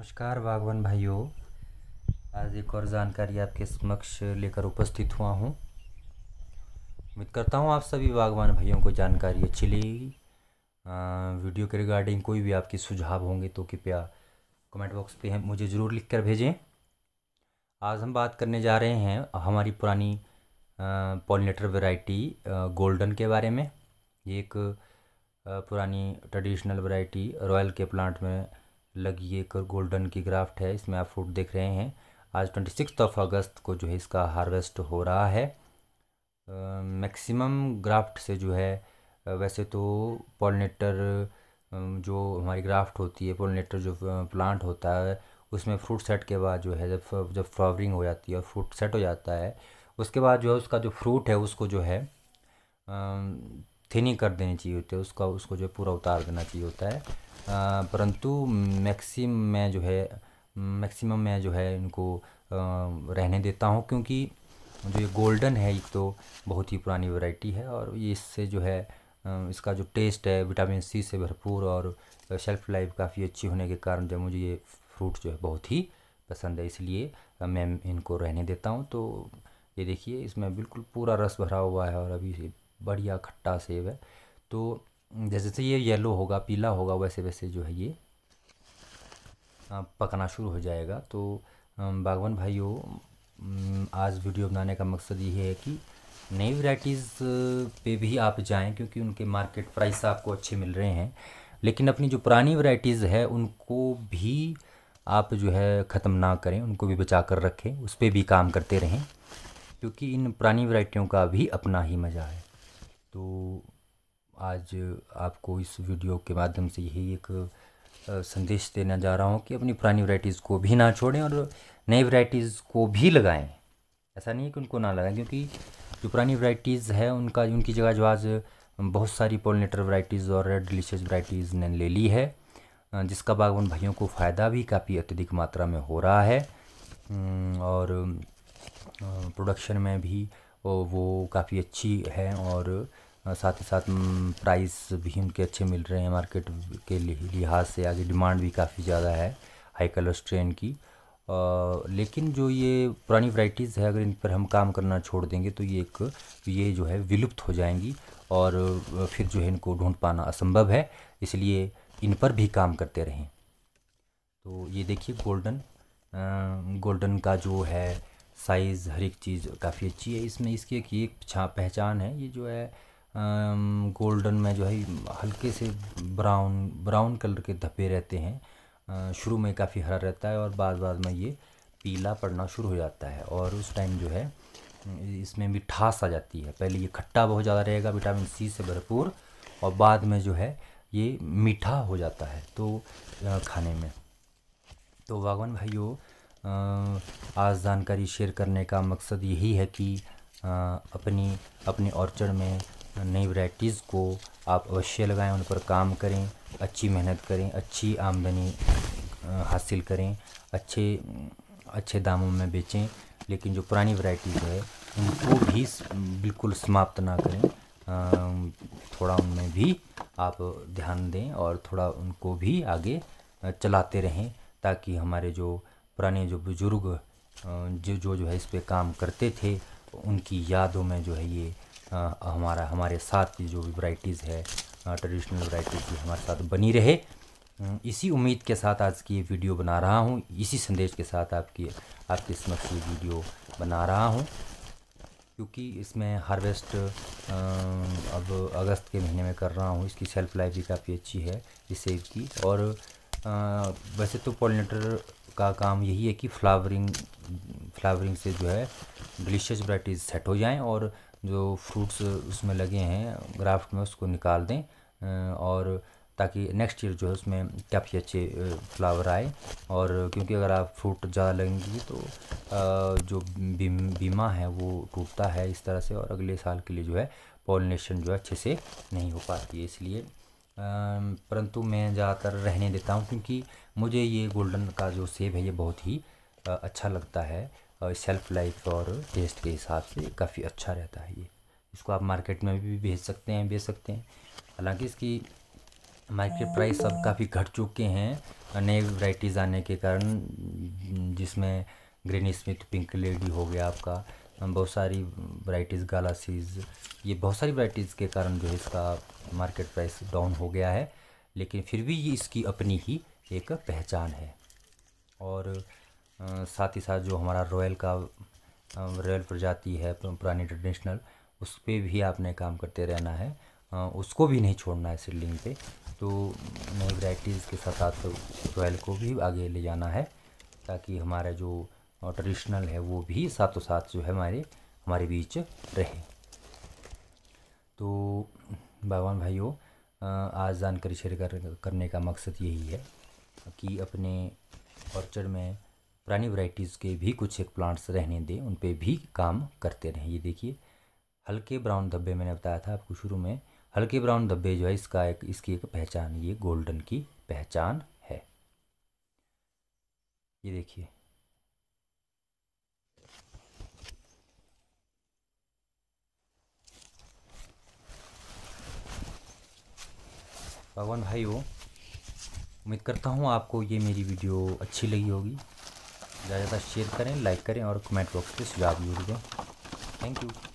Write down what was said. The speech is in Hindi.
नमस्कार बागवान भाइयों आज एक और जानकारी आपके समक्ष लेकर उपस्थित हुआ हूँ उम्मीद करता हूँ आप सभी बागवान भाइयों को जानकारी अच्छी लगेगी वीडियो के रिगार्डिंग कोई भी आपके सुझाव होंगे तो कृपया कमेंट बॉक्स पे मुझे ज़रूर लिख कर भेजें आज हम बात करने जा रहे हैं हमारी पुरानी पॉलिनेटर वेराइटी गोल्डन के बारे में ये एक पुरानी ट्रेडिशनल वेराइटी रॉयल के प्लांट में लगी एक गोल्डन की ग्राफ्ट है इसमें आप फ्रूट देख रहे हैं आज ट्वेंटी सिक्स ऑफ अगस्त को जो है इसका हार्वेस्ट हो रहा है मैक्सिमम ग्राफ्ट से जो है वैसे तो पोलिनेटर जो हमारी ग्राफ्ट होती है पोलिनेटर जो प्लांट होता है उसमें फ्रूट सेट के बाद जो है जब जब फ्लावरिंग हो जाती है और फ्रूट सेट हो जाता है उसके बाद जो है उसका जो फ्रूट है उसको जो है थिनी कर देने चाहिए होते हैं उसका उसको जो है पूरा उतार देना चाहिए होता है परंतु मैक्सिम मैं जो है मैक्सिमम मैं जो है इनको रहने देता हूँ क्योंकि जो ये गोल्डन है एक तो बहुत ही पुरानी वैरायटी है और ये इससे जो है इसका जो टेस्ट है विटामिन सी से भरपूर और शेल्फ़ लाइफ काफ़ी अच्छी होने के कारण जो मुझे ये फ्रूट जो है बहुत ही पसंद है इसलिए मैं इनको रहने देता हूँ तो ये देखिए इसमें बिल्कुल पूरा रस भरा हुआ है और अभी बढ़िया खट्टा सेब है तो जैसे जैसे ये येलो होगा पीला होगा वैसे वैसे जो है ये पकना शुरू हो जाएगा तो बागवान भाइयों आज वीडियो बनाने का मकसद ये है कि नई वैरायटीज़ पे भी आप जाएं क्योंकि उनके मार्केट प्राइस आपको अच्छे मिल रहे हैं लेकिन अपनी जो पुरानी वैरायटीज़ है उनको भी आप जो है ख़त्म ना करें उनको भी बचा कर रखें उस पर भी काम करते रहें क्योंकि इन पुरानी वैरायटियों का भी अपना ही मज़ा है तो आज आपको इस वीडियो के माध्यम से यही एक संदेश देना जा रहा हूँ कि अपनी पुरानी वैराइटीज़ को भी ना छोड़ें और नई वैराइटीज़ को भी लगाएं ऐसा नहीं है कि उनको ना लगाएं क्योंकि जो पुरानी वैराइटीज़ है उनका उनकी जगह जो आज बहुत सारी पोलिनेटर वैराइटीज़ और रेड डिलीशियस वैराइटीज़ ने ले ली है जिसका बागवान भाइयों को फ़ायदा भी काफ़ी अत्यधिक मात्रा में हो रहा है और प्रोडक्शन में भी वो काफ़ी अच्छी है और साथ ही साथ प्राइस भी उनके अच्छे मिल रहे हैं मार्केट के लिहाज से आगे डिमांड भी काफ़ी ज़्यादा है हाई कलर स्ट्रेन की आ, लेकिन जो ये पुरानी वराइटीज़ है अगर इन पर हम काम करना छोड़ देंगे तो ये एक ये जो है विलुप्त हो जाएंगी और फिर जो है इनको ढूंढ पाना असंभव है इसलिए इन पर भी काम करते रहें तो ये देखिए गोल्डन गोल्डन का जो है साइज़ हर एक चीज़ काफ़ी अच्छी है इसमें इसकी एक ये पहचान है ये जो है गोल्डन में जो है हल्के से ब्राउन ब्राउन कलर के धब्बे रहते हैं शुरू में काफ़ी हरा रहता है और बाद बाद में ये पीला पड़ना शुरू हो जाता है और उस टाइम जो है इसमें मिठास आ जाती है पहले ये खट्टा बहुत ज़्यादा रहेगा विटामिन सी से भरपूर और बाद में जो है ये मीठा हो जाता है तो खाने में तो वागवान भाइयों आज जानकारी शेयर करने का मकसद यही है कि अपनी अपने ऑर्चर्ड में नई वैरायटीज़ को आप अवश्य लगाएं उन पर काम करें अच्छी मेहनत करें अच्छी आमदनी हासिल करें अच्छे अच्छे दामों में बेचें लेकिन जो पुरानी वैरायटीज़ है उनको भी बिल्कुल समाप्त ना करें थोड़ा उनमें भी आप ध्यान दें और थोड़ा उनको भी आगे चलाते रहें ताकि हमारे जो पुराने जो बुज़ुर्ग जो जो जो है इस पे काम करते थे उनकी यादों में जो है ये आ, हमारा हमारे साथ जो भी वराइटीज़ है ट्रेडिशनल वराइटीज़ भी हमारे साथ बनी रहे इसी उम्मीद के साथ आज की ये वीडियो बना रहा हूँ इसी संदेश के साथ आपकी आपके समक्ष ये वीडियो बना रहा हूँ क्योंकि इसमें हार्वेस्ट अब अगस्त के महीने में कर रहा हूँ इसकी सेल्फ लाइफ भी काफ़ी अच्छी है इस सेब की और आ, वैसे तो पॉलिनेटर का काम यही है कि फ्लावरिंग फ्लावरिंग से जो है डिलीशियस वराइटीज़ सेट हो जाएं और जो फ्रूट्स उसमें लगे हैं ग्राफ्ट में उसको निकाल दें और ताकि नेक्स्ट ईयर जो है उसमें काफ़ी अच्छे फ्लावर आए और क्योंकि अगर आप फ्रूट ज़्यादा लगेंगे तो जो बीमा है वो टूटता है इस तरह से और अगले साल के लिए जो है पॉलिनेशन जो है अच्छे से नहीं हो पाती है इसलिए परंतु मैं ज़्यादातर रहने देता हूँ क्योंकि मुझे ये गोल्डन का जो सेब है ये बहुत ही अच्छा लगता है और सेल्फ़ लाइफ और टेस्ट के हिसाब से काफ़ी अच्छा रहता है ये इसको आप मार्केट में भी भेज सकते हैं बेच सकते हैं हालांकि इसकी मार्केट प्राइस अब काफ़ी घट चुके हैं नए वैरायटीज़ आने के कारण जिसमें ग्रीन स्मिथ पिंक लेडी हो गया आपका बहुत सारी वराइटीज़ गालासीज़ ये बहुत सारी वराइटीज़ के कारण जो है इसका मार्केट प्राइस डाउन हो गया है लेकिन फिर भी ये इसकी अपनी ही एक पहचान है और साथ ही साथ जो हमारा रॉयल का रॉयल प्रजाति है पुरानी ट्रेडिशनल उस पर भी आपने काम करते रहना है उसको भी नहीं छोड़ना है सीडलिंग पे तो नई वराइटीज़ के साथ साथ रॉयल को भी आगे ले जाना है ताकि हमारा जो और ट्रेडिशनल है वो भी साथों साथ जो है हमारे हमारे बीच रहे तो भगवान भाइयों आज जानकारी शेयर कर, करने का मकसद यही है कि अपने ऑर्चर्ड में पुरानी वैरायटीज़ के भी कुछ एक प्लांट्स रहने दें उन पर भी काम करते रहें ये देखिए हल्के ब्राउन धब्बे मैंने बताया था आपको शुरू में हल्के ब्राउन धब्बे जो है इसका एक इसकी एक पहचान ये गोल्डन की पहचान है ये देखिए भगवान भाई हो उम्मीद करता हूँ आपको ये मेरी वीडियो अच्छी लगी होगी ज़्यादा ज़्यादा शेयर करें लाइक करें और कमेंट बॉक्स पर सुझाव भी दें थैंक यू